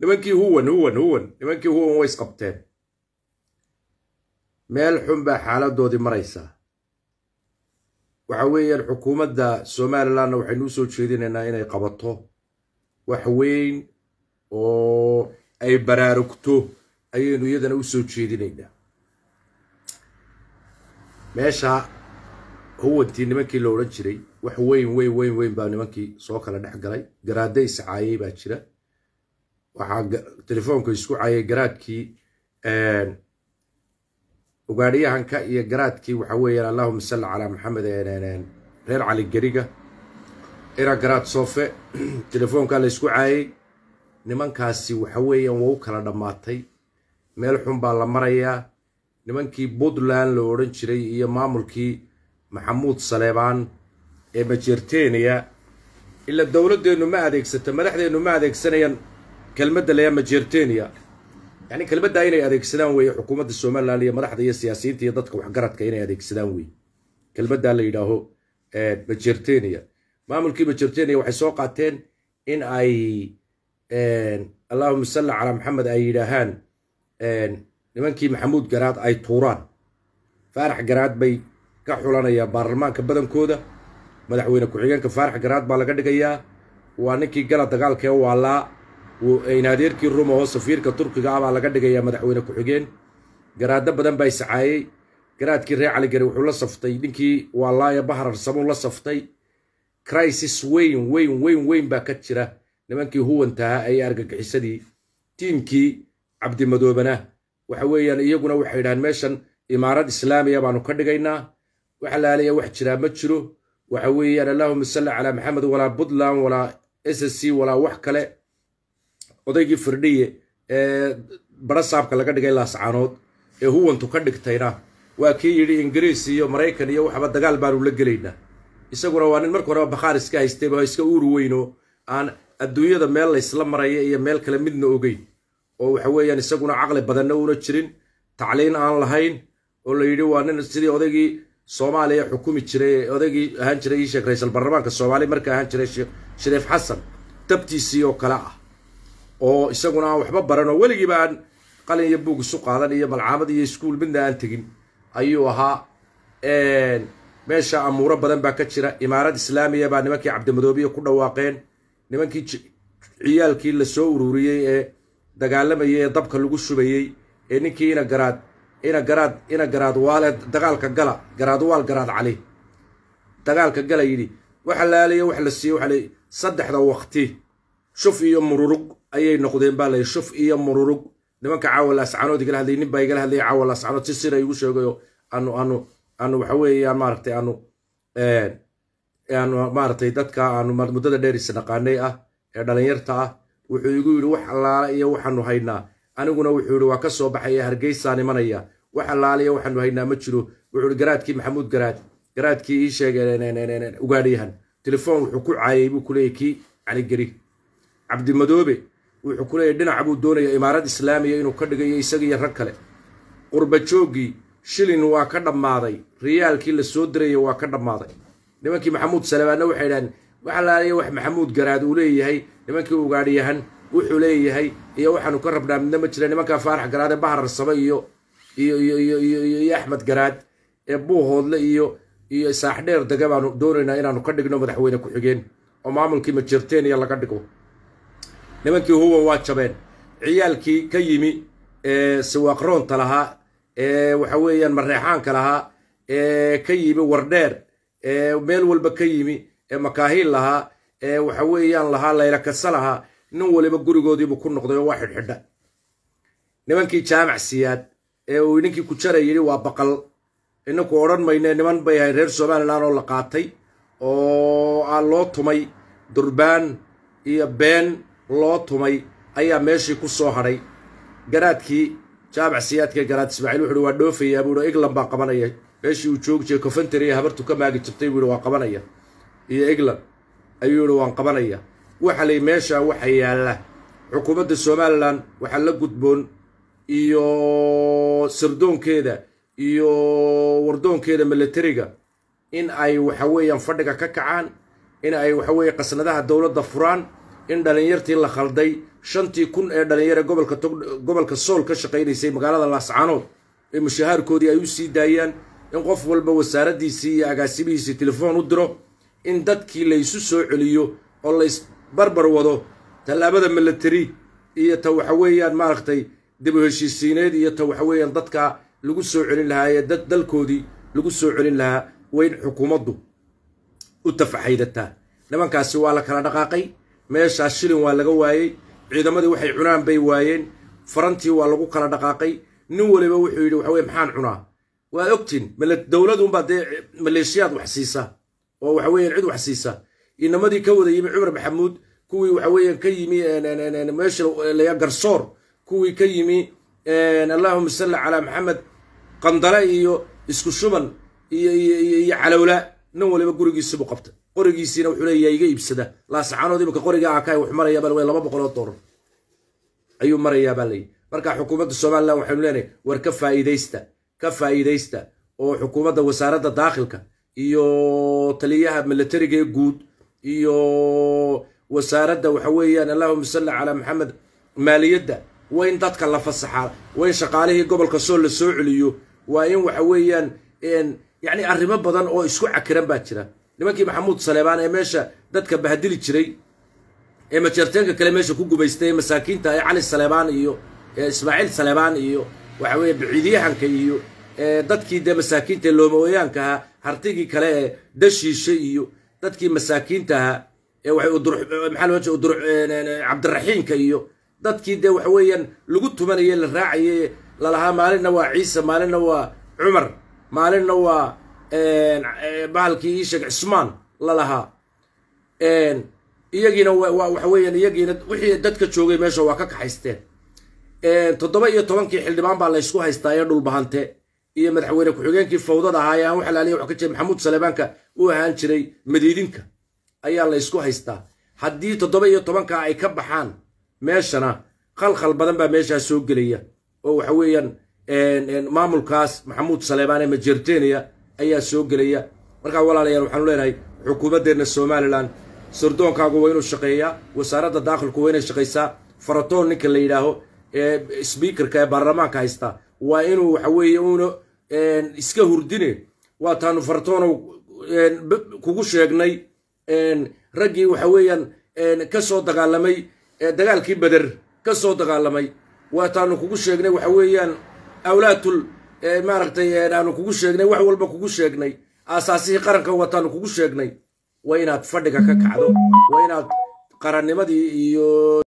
nimankii huwan huwan huwan nimankii huwan way isqabteen meel xun baa xaaladoodii maraysaa waxa weeyaan xukuumadda somalilanna waxaynuu soo jeedinaynaa inay qabato wax weyn oo ay baraarugto ayaynu iyadana u soo jeedinaynaa meesha huwantii nimankii la odhan jiray wax weyn weyn weyn weyn baa nimankii soo kala dhex galay garaade iscaayay baa jira waxaa telefoonka isku cayay garaadkii ugaadhiyahanka iyo garaadkii waxa weeyaan allahuma salli calaa maxamed reer cali geriga ira garaad soofe telefoonkaa la isku caayay nimankaasi waxa weeyaan waa u kala dhammaatay meel xun baa la marayaa nimankii puntland la odhan jiray iyo maamulkii maxamuud saleebaan ee majeerteniya ilaa dowladdeennu ma adeegsata madaxdeennu ma adeegsanayaan kelmadda laya majertenia yani kelmaddaa inay adeegsadaan weeye xukuumadda somalilan iyo madaxda iyo siyaasiyiinta iyo dadka waxgaradka inay adeegsadaan wey kelmaddaa la yidhaaho eh, majertenia maamulkii majertenia waxay soo qaateen in ay eh, allahuma salli calaa maxamed ay yidhaahaan eh, nimankii maxamuud garaad ay tuuraan faarax garaad bay ka xulanayaan baarlamaanka badankooda madaxweyne ku-xigeenka faarax garaad baa laga dhigayaa waa ninkii gala dagaalkee waalaa in ruma oo safiirka turkiga ahbaa laga dhigayaa madaxweyne ku-xigeen garaadda badan baa sacaayey garaadkii reer caligari wuxuu la saftay ninkii waa laaya bahrar samuu la saftay crisis weyn weyn weyn weyn baa ka jira nimankii huwantahaa ah ee argagixisadii tiimkii cabdimadoobana waxa weeyaan iyaguna waxay yidhahaan meeshan imaarad islaamiya baanu ka dhigaynaa waxa laalayaa wax jiraa ma jiro waxa weeyaan allaahuma salli calaa maxamed walaa puntland walaa s c walaa wax kale odaygii firdhiye ee bara laga dhigay laascaanood ee huwantu ka dhigtayna waa kii yidhi ingiriis iyo maraykan iyo waxba dagaal baanu la gelaynaa isaguna waa nin marka horeba bakhaar iska haystayba iska uur weyno aan adduunyada meel laysla maraya iyo meel kale midna ogeyn oo waxa weeyaan isaguna caqli badanna una jirin tacliin aan lahayn oo la yidhi waa nin sidii odaygii soomaaliya xukumi jiray odaygii ahaan jiray sheekh ra-iisul baarlamaanka soomaaliya marka ahaan jiray sheekh shariif xasan dabtiisii oo kale ah oo isaguna aan waxba baran oo weligiiba aan qalin iyo buug isu qaadan iyo malcaamad iyo iskuul midna aan tegin ayuu ahaa meesha amuuro badan baa ka jira imaarad islaamiya baa nimankii cabdimadoobiya ku dhawaaqeen nimankii ciyaalkii la soo ururiyey ee dagaalamayay ee dabka lagu shubayey ee ninkii ina garaad ina garaad ina garaad waale dagaalka gala garaadwaal garaad cali dagaalka gala yidhi waxa laalaya wax la siiye waxaa la saddexda waqti shuf iyo mururug ayay noqdeen baa la shuf iyo mururug nimanka caawalaascanood igala hadlay nin baa igala hadlay caawalaascanood si sira igu sheegayo aanu aanu aanu waxa weeyaan maaragtay aanu aanu eh, maaragtay dadka aanu muddada dheer isnaqaanay ah ee dhalinyarta ah wuxuu igu yidhi wax allaala iyo waxaanu haynaa aniguna wuxuu yidhi waa ka soo baxaya hargeysaa imanaya wax allaala iyo waxaanu haynaa ma jiro wuxuu yidhi garaadkii maxamuud garaad garaadkii ii sheegay ugaadhayahan telefoon wuxuu ku caayay buu ku leeyay kii caligeri cabdimadoobe wuxuu ku leeyahy dhinaca buu doonaya imaarad islaamiya inuu ka dhigayo isagiiyo rag kale qurba shilin waa ka dhammaaday riyaalkii la soo diraya waa ka dhammaaday nimankii maxamuud salabaadna waxay idhaheen waxalaaliya wax maxamuud garaad uu leeyahay nimankii ugaadhiyahan wuxuu leeyahay iyo waxaanu ka rabnaa midna ma jira nimankaa faarax garaade bahrar sabe iyo iyo iyo iyo iyo iyo axmed garaad ee buuhoodle iyo iyo saaxdheer dega baanu doonaynaa inaanu ka dhigno madaxweyne ku-xigeen oo maamulkii majirteeniya laga dhigo nimankii huwa waa jabeen ciyaalkii ka yimi siwaaqroonta lahaa waxa weeyaan mareexaanka lahaa ee ka yimi wardheer ee meel walba ka yimi ee makaahiin lahaa ee waxa weeyaan lahaa laylakasa lahaa nin waliba gurigoodiibu ku noqday oo waa xidhxidha nimankii jaamac siyaad ee uu ninkii ku jara yidhi waa baqal inanku odhan mayne niman bay ahayd reer somalilan oo la qaatay oo aa loo tumay durbaan iyo been loo tumay ayaa meeshii ku soo hadhay garaadkii jaamac siyaadka garaad ismaaciil wuxuuhi waa dhoofayaa buu buuhi eglan baa qabanaya meeshii uu joogi jiray coventary habartu ka maagi jirtay buu yihi waan qabanaya iyo eglan ayuu yihi waan qabanaya waxaa layi meeshaa waxaa yaalla xukuumadda somalilan waxaa la gudboon iyo sirdoonkeeda iyo wardoonkeeda militariga in ay waxa weeyaan fadhiga ka kacaan in ay waxa weeye qasnadaha dowladda furaan in dhalinyartii la khalday shantii kun ee dhallinyare gobolka gobolka sool ka shaqaynaysay magaalada laascaanood ee mushahaarkoodii ay u sii daayaan in qof walba wasaaraddiisii iyo agaasimihiisii telefoon u diro in dadkii laysu soo celiyo oo barbar wado tallaabada milatari iyo ta waxa weeyaan maaragtay dib u heshiisiineed iyo ta waxa weeyaan dadka lagu soo celin lahaa ee dad dalkoodii lagu soo celin lahaa wayn xukuumaddu u tafaxaydataa nimankaasi waa la kala dhaqaaqay meeshaas shilin waa laga waayey ciidamadii waxay cunaan bay waayeen farantii waa lagu kala dhaqaaqay nin waliba wuxuu yidhi waxa weye maxaan cunaa waa ogtiin dowladunbaa dee maleeshiyaad wax siisa oo waxa weyan cid wax siisa inamadii ka wada yimi cumar maxamuud kuwii waxa weyan ka yimi meesha laya garsoor kuwii ka yimi allahuma salli calaa maxamed qandale iyo isku shuban iyo calowla nin waliba gurigiisibu qabta qorigiisiina wuxuu leeyahay iga iibsada laasacaanood imika qoriga aakay ah wax marayaa baa laba boqoloo doolar ayuu marayaa baa leeyahy marka xukuumadda somalilan waxaynu leenahay war ka faa'iidaysta ka faa'iidaysta oo xukuumadda wasaaradda daakhilka iyo taliyaha milatariga ee guud iyo wasaaradda waxa weeyaan allahuma salli calaa maxamed maaliyadda waa in dadka la fasaxaa waa in shaqaalihii gobolka soo la soo celiyo waa in waxa weeyaan yacni arrimo badan oo isku cakiran baa jira nimankii maxamuud saleebaan ee meesha dadka bahdili jiray ee majeerteenka kale meesha ku gubaystay ee masaakiinta ee cali saleebaan iyo ismaaciil saleebaan iyo waxa weeye biciidyahanka iyo dadkii dee masaakiinta ee loomaweyaanka ahaa hartigii kale ee dashiishe iyo dadkii masaakiinta ahaa cabdiraxiimka iyo dadkii dee waxa weeyaan lagu tumanayey la raacayey lalahaa maalinna waa ciise maalinna waa cumar maalinna waa bahalkii iisheeg cismaan lalahaa iyagiina waxa weeyaan iyagiina wixii dadka joogay meesha waa ka kaxaysteen toddoba iyo tobankii xildhibaan baa laysku haystaa ee dhulbahante iyo madaxweyne ku-xigeenkii fawdada ahaa ee aan waxalaaliya wax ka jira maxamuud saleebaanka u ahaan jiray madiidinka ayaa laysku haystaa haddii toddoba iyo tobankaa ay ka baxaan meeshana khalkhal badan baa meeshaa soo gelaya oo waxa weeyaan maamulkaas maxamuud saleebaane majerteniya ayaa soo gelaya markaa walaalayaal waxaanu leenahay xukuumaddeenna somalilan sirdoonkaagu waa inuu shaqeeyaa wasaaradda daakhilku waa inay shaqaysaa faratoon ninka la yidhaaho ee sbiikarka ee baarlamaanka haysta waa inuu waxa weeye uuna iska hurdine waataanu faratoonu kugu sheegnay raggii waxa weeyaan ka dagaalamay dagaalkii beder ka soo dagaalamay waataanu kugu sheegnay waxa weeyaan awlaatul maaragtay aanu kugu sheegnay wax walba kugu sheegnay aasaasihii qaranka wataanu kugu sheegnay waa inaad fadhiga ka kacdo waa inaad qarannimadii iyo